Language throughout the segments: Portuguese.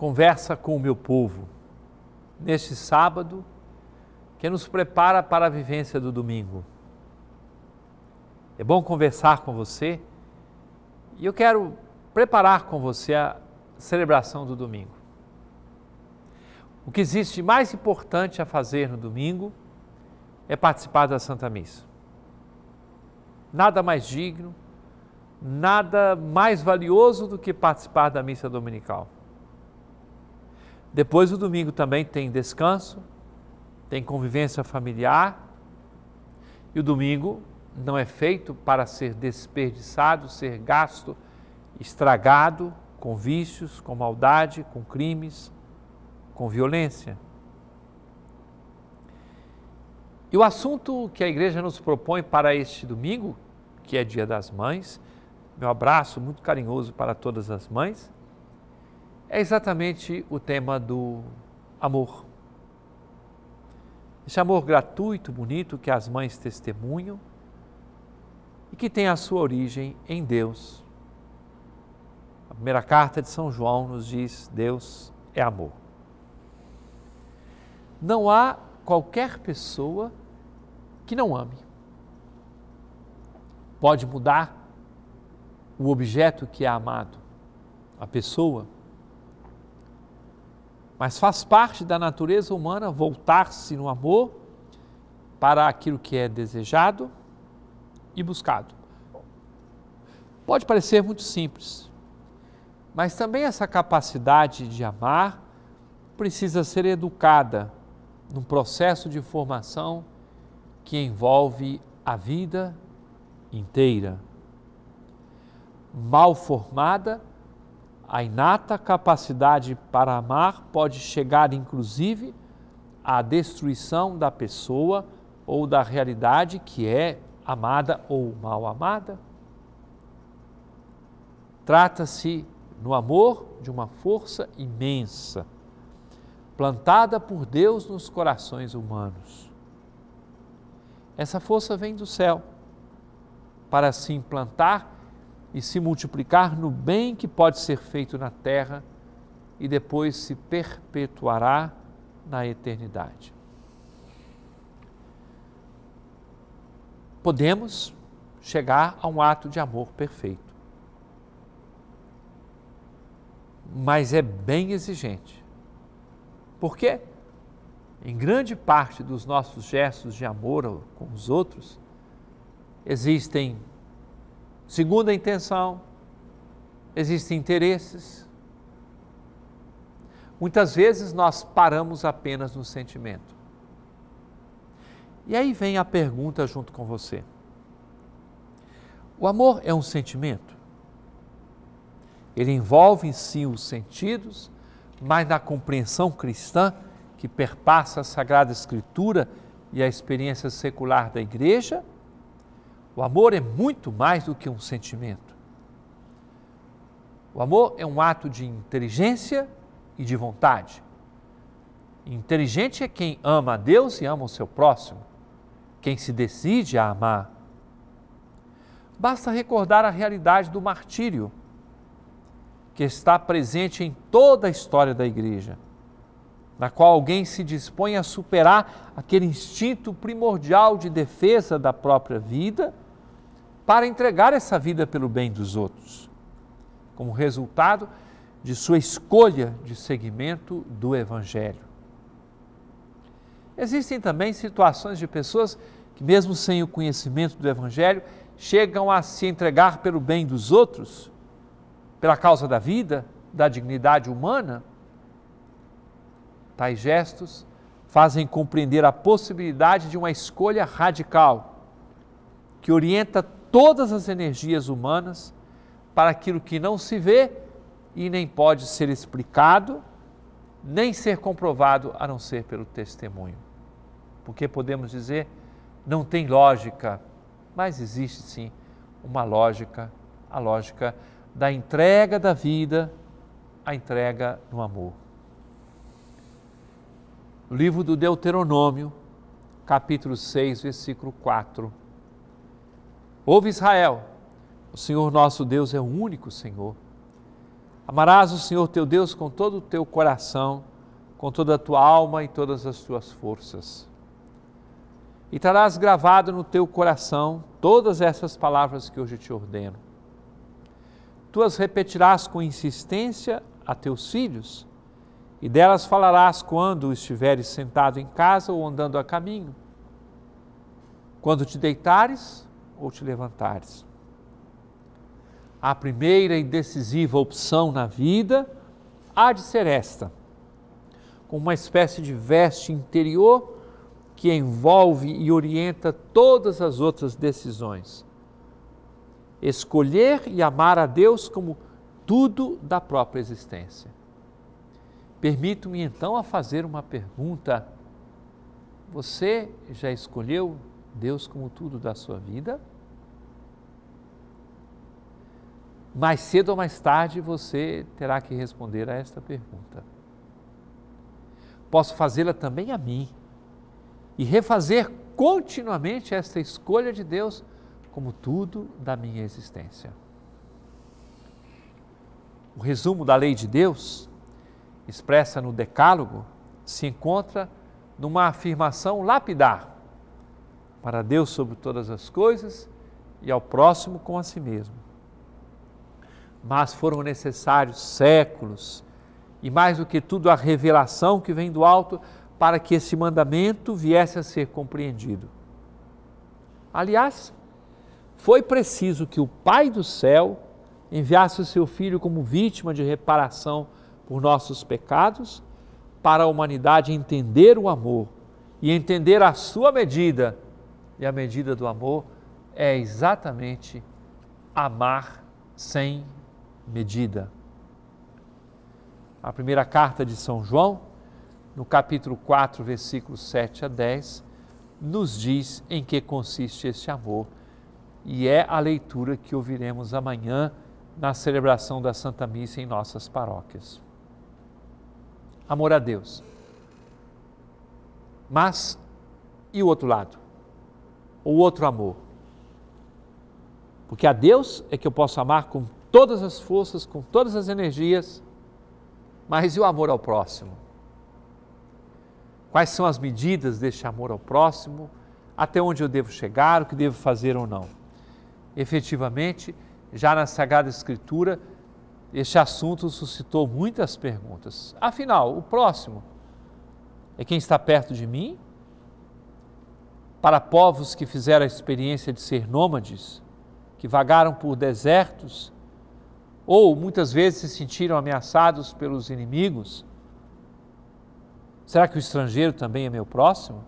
conversa com o meu povo neste sábado que nos prepara para a vivência do domingo. É bom conversar com você e eu quero preparar com você a celebração do domingo. O que existe mais importante a fazer no domingo é participar da Santa Missa. Nada mais digno, nada mais valioso do que participar da missa dominical. Depois o domingo também tem descanso, tem convivência familiar. E o domingo não é feito para ser desperdiçado, ser gasto, estragado com vícios, com maldade, com crimes, com violência. E o assunto que a igreja nos propõe para este domingo, que é Dia das Mães, meu abraço muito carinhoso para todas as mães é exatamente o tema do amor. Esse amor gratuito, bonito que as mães testemunham e que tem a sua origem em Deus. A primeira carta de São João nos diz: Deus é amor. Não há qualquer pessoa que não ame. Pode mudar o objeto que é amado, a pessoa, mas faz parte da natureza humana voltar-se no amor para aquilo que é desejado e buscado. Pode parecer muito simples, mas também essa capacidade de amar precisa ser educada num processo de formação que envolve a vida inteira. Mal formada, a inata capacidade para amar pode chegar, inclusive, à destruição da pessoa ou da realidade que é amada ou mal amada. Trata-se, no amor, de uma força imensa, plantada por Deus nos corações humanos. Essa força vem do céu para se implantar e se multiplicar no bem que pode ser feito na terra e depois se perpetuará na eternidade. Podemos chegar a um ato de amor perfeito. Mas é bem exigente. Porque, em grande parte dos nossos gestos de amor com os outros, existem Segunda intenção, existem interesses. Muitas vezes nós paramos apenas no sentimento. E aí vem a pergunta junto com você: o amor é um sentimento? Ele envolve em si os sentidos, mas na compreensão cristã que perpassa a Sagrada Escritura e a experiência secular da igreja? O amor é muito mais do que um sentimento. O amor é um ato de inteligência e de vontade. Inteligente é quem ama a Deus e ama o seu próximo, quem se decide a amar. Basta recordar a realidade do martírio, que está presente em toda a história da igreja na qual alguém se dispõe a superar aquele instinto primordial de defesa da própria vida para entregar essa vida pelo bem dos outros, como resultado de sua escolha de seguimento do Evangelho. Existem também situações de pessoas que, mesmo sem o conhecimento do Evangelho, chegam a se entregar pelo bem dos outros, pela causa da vida, da dignidade humana, Tais gestos fazem compreender a possibilidade de uma escolha radical que orienta todas as energias humanas para aquilo que não se vê e nem pode ser explicado, nem ser comprovado a não ser pelo testemunho. Porque podemos dizer, não tem lógica, mas existe sim uma lógica, a lógica da entrega da vida, a entrega no amor livro do Deuteronômio, capítulo 6, versículo 4. Ouve Israel, o Senhor nosso Deus é o único Senhor. Amarás o Senhor teu Deus com todo o teu coração, com toda a tua alma e todas as tuas forças. E terás gravado no teu coração todas essas palavras que hoje te ordeno. Tu as repetirás com insistência a teus filhos e delas falarás quando estiveres sentado em casa ou andando a caminho, quando te deitares ou te levantares. A primeira e decisiva opção na vida há de ser esta, com uma espécie de veste interior que envolve e orienta todas as outras decisões. Escolher e amar a Deus como tudo da própria existência. Permito-me então a fazer uma pergunta. Você já escolheu Deus como tudo da sua vida? Mais cedo ou mais tarde você terá que responder a esta pergunta. Posso fazê-la também a mim e refazer continuamente esta escolha de Deus como tudo da minha existência. O resumo da lei de Deus expressa no Decálogo, se encontra numa afirmação lapidar: para Deus sobre todas as coisas e ao próximo com a si mesmo. Mas foram necessários séculos e, mais do que tudo, a revelação que vem do alto para que esse mandamento viesse a ser compreendido. Aliás, foi preciso que o Pai do céu enviasse o seu filho como vítima de reparação por nossos pecados, para a humanidade entender o amor e entender a sua medida. E a medida do amor é exatamente amar sem medida. A primeira carta de São João, no capítulo 4, versículos 7 a 10, nos diz em que consiste este amor. E é a leitura que ouviremos amanhã na celebração da Santa Missa em nossas paróquias amor a Deus. Mas e o outro lado? O outro amor. Porque a Deus é que eu posso amar com todas as forças, com todas as energias, mas e o amor ao próximo? Quais são as medidas deste amor ao próximo? Até onde eu devo chegar? O que devo fazer ou não? Efetivamente, já na Sagrada Escritura, este assunto suscitou muitas perguntas. Afinal, o próximo é quem está perto de mim? Para povos que fizeram a experiência de ser nômades, que vagaram por desertos, ou muitas vezes se sentiram ameaçados pelos inimigos? Será que o estrangeiro também é meu próximo?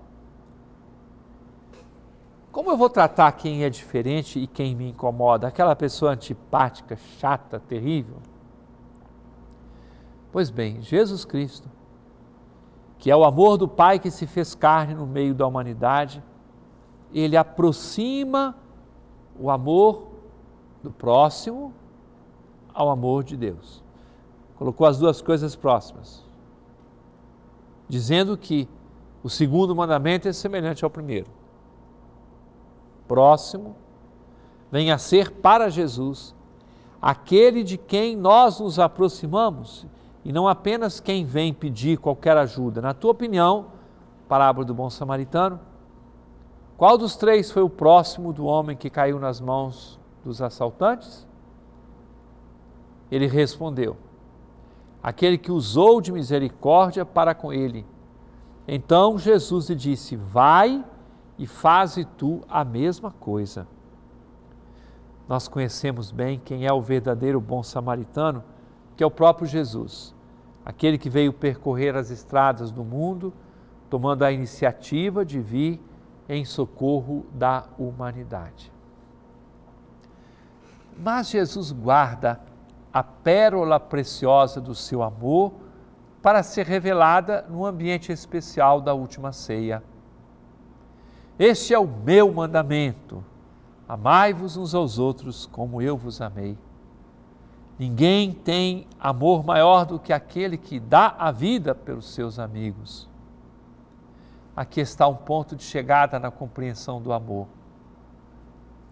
Como eu vou tratar quem é diferente e quem me incomoda? Aquela pessoa antipática, chata, terrível? Pois bem, Jesus Cristo, que é o amor do Pai que se fez carne no meio da humanidade, ele aproxima o amor do próximo ao amor de Deus. Colocou as duas coisas próximas, dizendo que o segundo mandamento é semelhante ao primeiro. Próximo vem a ser para Jesus aquele de quem nós nos aproximamos e não apenas quem vem pedir qualquer ajuda. Na tua opinião, parábola do bom samaritano, qual dos três foi o próximo do homem que caiu nas mãos dos assaltantes? Ele respondeu: aquele que usou de misericórdia para com ele. Então Jesus lhe disse: Vai e faze tu a mesma coisa. Nós conhecemos bem quem é o verdadeiro bom samaritano que é o próprio Jesus, aquele que veio percorrer as estradas do mundo, tomando a iniciativa de vir em socorro da humanidade. Mas Jesus guarda a pérola preciosa do seu amor para ser revelada no ambiente especial da última ceia. Este é o meu mandamento: amai-vos uns aos outros como eu vos amei. Ninguém tem amor maior do que aquele que dá a vida pelos seus amigos. Aqui está um ponto de chegada na compreensão do amor.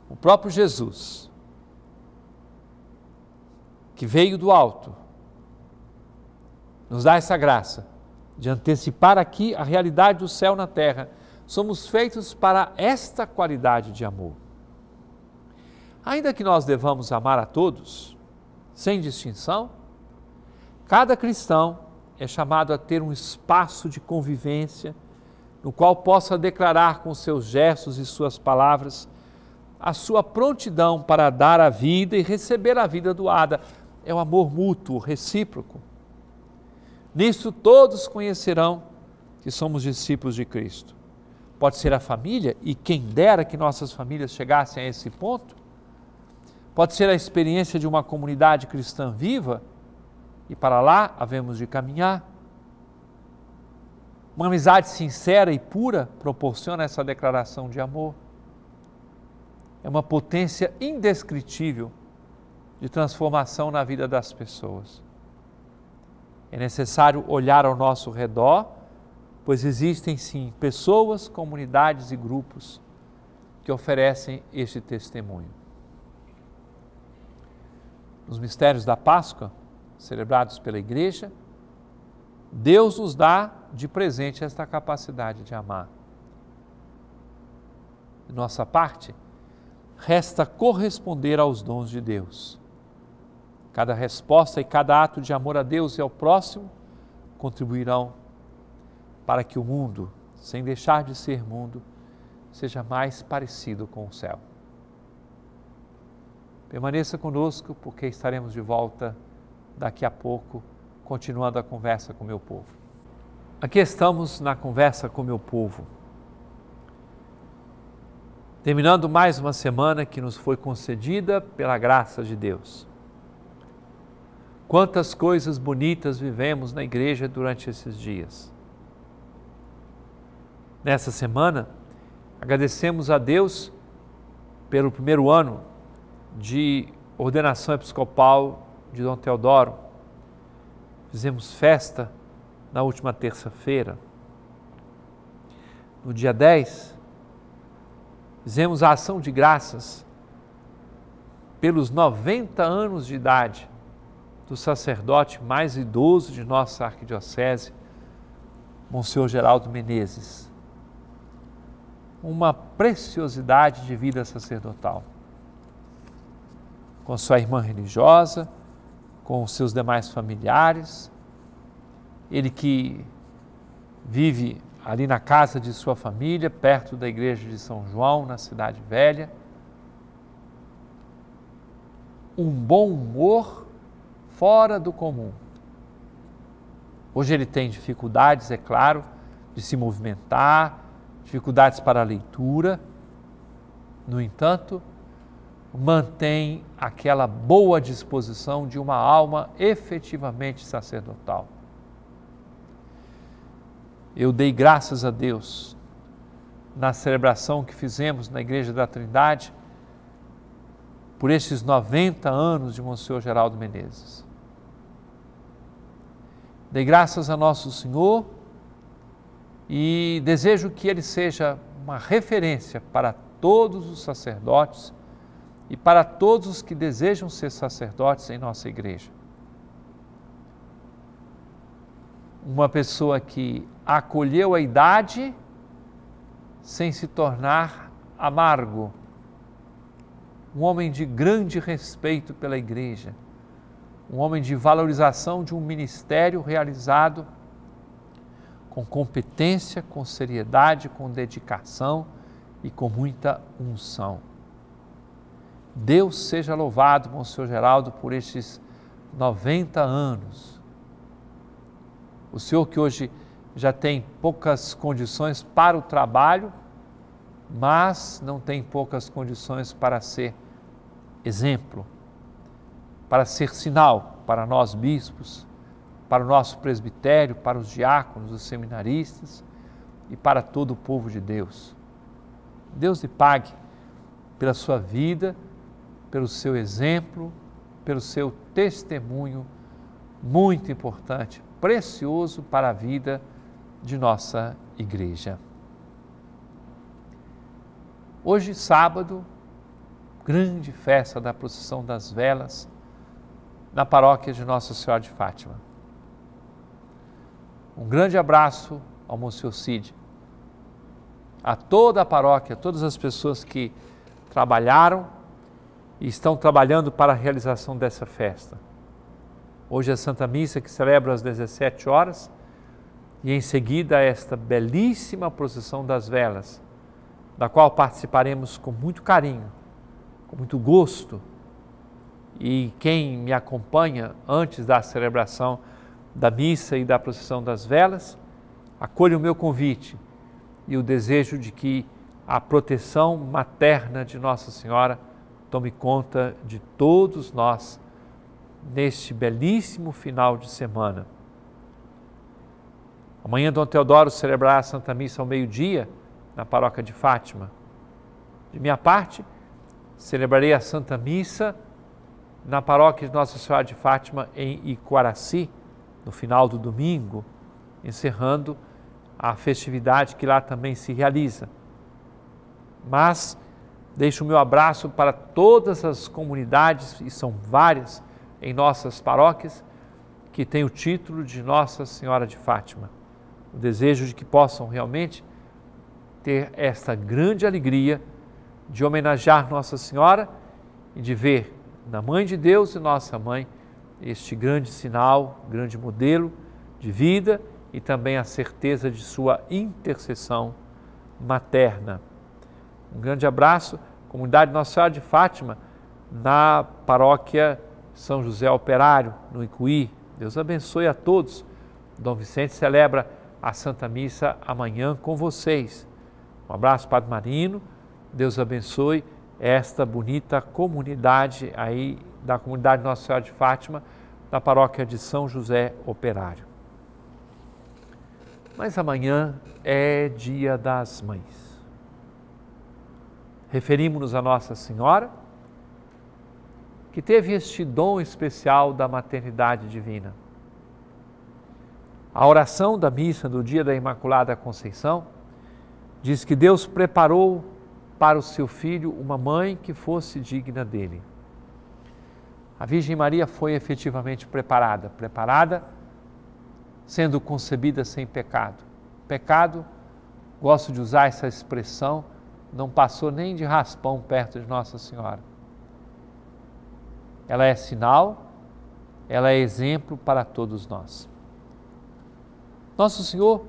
O próprio Jesus, que veio do alto, nos dá essa graça de antecipar aqui a realidade do céu na terra. Somos feitos para esta qualidade de amor. Ainda que nós devamos amar a todos, sem distinção? Cada cristão é chamado a ter um espaço de convivência no qual possa declarar com seus gestos e suas palavras a sua prontidão para dar a vida e receber a vida doada. É um amor mútuo, recíproco. Nisto todos conhecerão que somos discípulos de Cristo. Pode ser a família, e quem dera que nossas famílias chegassem a esse ponto, Pode ser a experiência de uma comunidade cristã viva, e para lá havemos de caminhar. Uma amizade sincera e pura proporciona essa declaração de amor. É uma potência indescritível de transformação na vida das pessoas. É necessário olhar ao nosso redor, pois existem sim pessoas, comunidades e grupos que oferecem este testemunho nos mistérios da Páscoa, celebrados pela igreja, Deus nos dá de presente esta capacidade de amar. nossa parte, resta corresponder aos dons de Deus. Cada resposta e cada ato de amor a Deus e ao próximo contribuirão para que o mundo, sem deixar de ser mundo, seja mais parecido com o céu. Permaneça conosco, porque estaremos de volta daqui a pouco, continuando a conversa com o meu povo. Aqui estamos na conversa com o meu povo. Terminando mais uma semana que nos foi concedida pela graça de Deus. Quantas coisas bonitas vivemos na igreja durante esses dias. Nessa semana, agradecemos a Deus pelo primeiro ano de ordenação episcopal de Dom Teodoro. Fizemos festa na última terça-feira. No dia 10, fizemos a ação de graças pelos 90 anos de idade do sacerdote mais idoso de nossa arquidiocese, Monsenhor Geraldo Menezes. Uma preciosidade de vida sacerdotal com sua irmã religiosa, com os seus demais familiares. Ele que vive ali na casa de sua família, perto da igreja de São João, na Cidade Velha. Um bom humor fora do comum. Hoje ele tem dificuldades, é claro, de se movimentar, dificuldades para a leitura. No entanto, mantém aquela boa disposição de uma alma efetivamente sacerdotal. Eu dei graças a Deus na celebração que fizemos na Igreja da Trindade por esses 90 anos de Monsenhor Geraldo Menezes. Dei graças a nosso Senhor e desejo que ele seja uma referência para todos os sacerdotes e para todos os que desejam ser sacerdotes em nossa igreja. Uma pessoa que acolheu a idade sem se tornar amargo. Um homem de grande respeito pela igreja. Um homem de valorização de um ministério realizado com competência, com seriedade, com dedicação e com muita unção. Deus seja louvado, Monsenhor Geraldo, por estes 90 anos. O senhor que hoje já tem poucas condições para o trabalho, mas não tem poucas condições para ser exemplo, para ser sinal para nós bispos, para o nosso presbitério, para os diáconos, os seminaristas e para todo o povo de Deus. Deus lhe pague pela sua vida pelo seu exemplo, pelo seu testemunho, muito importante, precioso para a vida de nossa igreja. Hoje, sábado, grande festa da procissão das velas na paróquia de Nossa Senhora de Fátima. Um grande abraço ao Monsenhor Cid, a toda a paróquia, todas as pessoas que trabalharam e estão trabalhando para a realização dessa festa. Hoje é a Santa Missa que celebra às 17 horas e em seguida esta belíssima procissão das velas, da qual participaremos com muito carinho, com muito gosto. E quem me acompanha antes da celebração da missa e da procissão das velas, acolha o meu convite e o desejo de que a proteção materna de Nossa Senhora tome conta de todos nós neste belíssimo final de semana. Amanhã, Dom Teodoro celebrará a Santa Missa ao meio-dia, na paróquia de Fátima. De minha parte, celebrarei a Santa Missa na paróquia de Nossa Senhora de Fátima, em Iquaraci, no final do domingo, encerrando a festividade que lá também se realiza. Mas Deixo o meu abraço para todas as comunidades, e são várias em nossas paróquias, que têm o título de Nossa Senhora de Fátima. O desejo de que possam realmente ter esta grande alegria de homenagear Nossa Senhora e de ver na Mãe de Deus e Nossa Mãe este grande sinal, grande modelo de vida e também a certeza de sua intercessão materna. Um grande abraço comunidade Nossa Senhora de Fátima, na paróquia São José Operário, no Icuí. Deus abençoe a todos. Dom Vicente celebra a Santa Missa amanhã com vocês. Um abraço, Padre Marino. Deus abençoe esta bonita comunidade aí da comunidade Nossa Senhora de Fátima, da paróquia de São José Operário. Mas amanhã é dia das mães referimos-nos a Nossa Senhora, que teve este dom especial da maternidade divina. A oração da missa do dia da Imaculada Conceição diz que Deus preparou para o seu filho uma mãe que fosse digna dele. A Virgem Maria foi efetivamente preparada, preparada sendo concebida sem pecado. Pecado, gosto de usar essa expressão, não passou nem de raspão perto de Nossa Senhora. Ela é sinal, ela é exemplo para todos nós. Nosso Senhor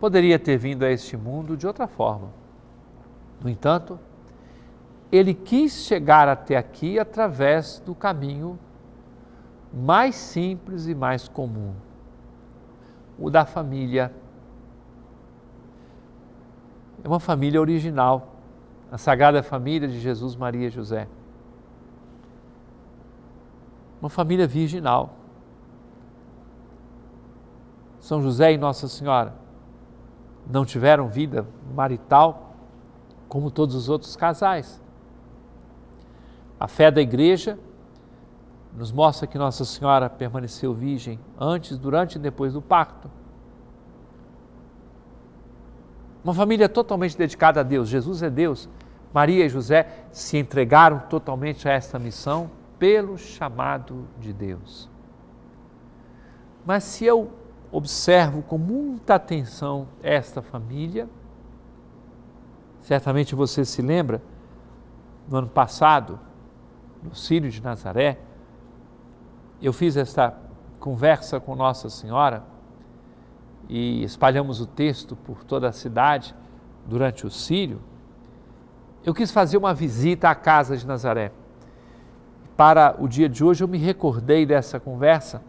poderia ter vindo a este mundo de outra forma. No entanto, ele quis chegar até aqui através do caminho mais simples e mais comum, o da família é uma família original, a Sagrada Família de Jesus, Maria e José. Uma família virginal. São José e Nossa Senhora não tiveram vida marital como todos os outros casais. A fé da igreja nos mostra que Nossa Senhora permaneceu virgem antes, durante e depois do parto. Uma família totalmente dedicada a Deus. Jesus é Deus. Maria e José se entregaram totalmente a esta missão pelo chamado de Deus. Mas se eu observo com muita atenção esta família, certamente você se lembra, no ano passado, no Sírio de Nazaré, eu fiz esta conversa com Nossa Senhora e espalhamos o texto por toda a cidade durante o Sírio, eu quis fazer uma visita à casa de Nazaré. Para o dia de hoje, eu me recordei dessa conversa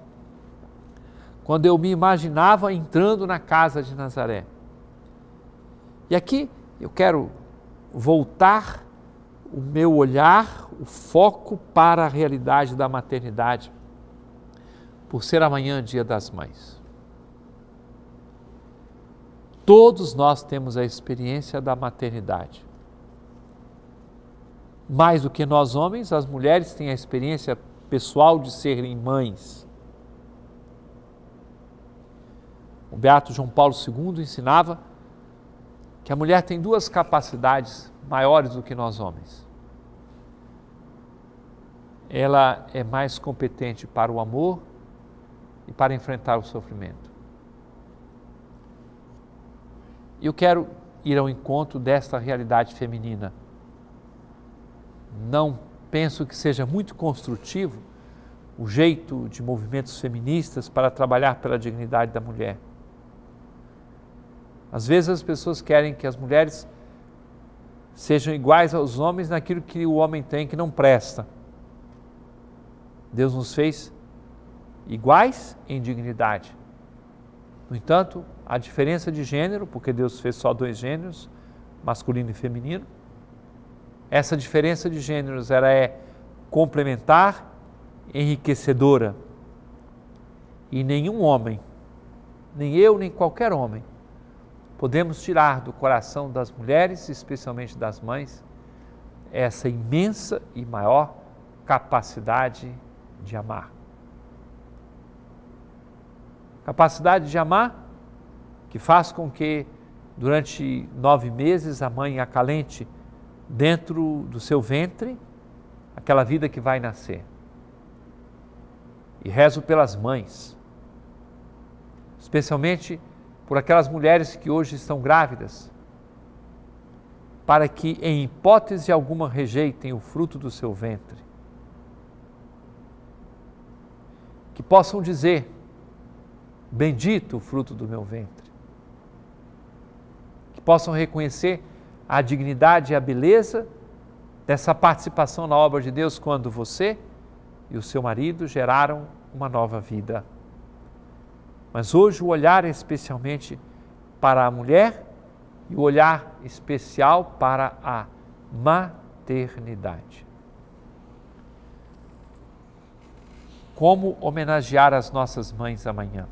quando eu me imaginava entrando na casa de Nazaré. E aqui eu quero voltar o meu olhar, o foco para a realidade da maternidade, por ser amanhã Dia das Mães. Todos nós temos a experiência da maternidade. Mais do que nós homens, as mulheres têm a experiência pessoal de serem mães. O Beato João Paulo II ensinava que a mulher tem duas capacidades maiores do que nós homens. Ela é mais competente para o amor e para enfrentar o sofrimento. E eu quero ir ao encontro desta realidade feminina. Não penso que seja muito construtivo o jeito de movimentos feministas para trabalhar pela dignidade da mulher. Às vezes as pessoas querem que as mulheres sejam iguais aos homens naquilo que o homem tem que não presta. Deus nos fez iguais em dignidade. No entanto, a diferença de gênero, porque Deus fez só dois gêneros, masculino e feminino. Essa diferença de gêneros ela é complementar, enriquecedora. E nenhum homem, nem eu, nem qualquer homem, podemos tirar do coração das mulheres, especialmente das mães, essa imensa e maior capacidade de amar. Capacidade de amar que faz com que durante nove meses a mãe acalente dentro do seu ventre aquela vida que vai nascer. E rezo pelas mães, especialmente por aquelas mulheres que hoje estão grávidas, para que em hipótese alguma rejeitem o fruto do seu ventre. Que possam dizer: Bendito o fruto do meu ventre possam reconhecer a dignidade e a beleza dessa participação na obra de Deus quando você e o seu marido geraram uma nova vida. Mas hoje o olhar é especialmente para a mulher e o olhar especial para a maternidade. Como homenagear as nossas mães amanhã?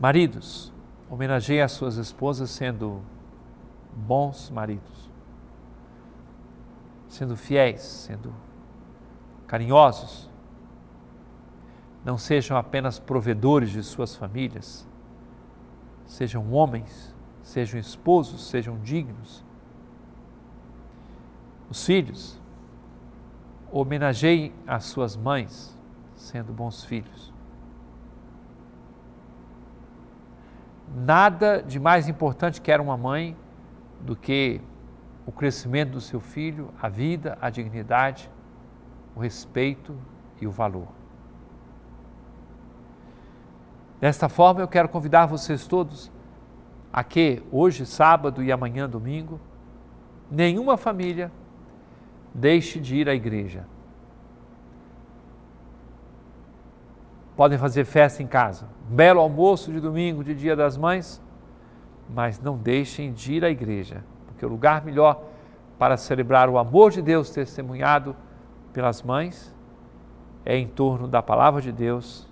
Maridos, Homenageie as suas esposas sendo bons maridos, sendo fiéis, sendo carinhosos. Não sejam apenas provedores de suas famílias, sejam homens, sejam esposos, sejam dignos. Os filhos, homenageiem as suas mães, sendo bons filhos. Nada de mais importante quer uma mãe do que o crescimento do seu filho, a vida, a dignidade, o respeito e o valor. Desta forma, eu quero convidar vocês todos a que hoje, sábado e amanhã, domingo, nenhuma família deixe de ir à igreja. podem fazer festa em casa, belo almoço de domingo, de Dia das Mães, mas não deixem de ir à igreja, porque o lugar melhor para celebrar o amor de Deus testemunhado pelas mães é em torno da palavra de Deus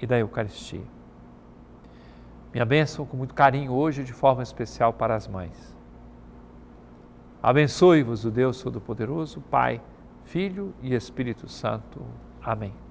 e da Eucaristia. Minha bênção com muito carinho hoje, de forma especial para as mães. Abençoe-vos o Deus Todo-Poderoso, Pai, Filho e Espírito Santo. Amém.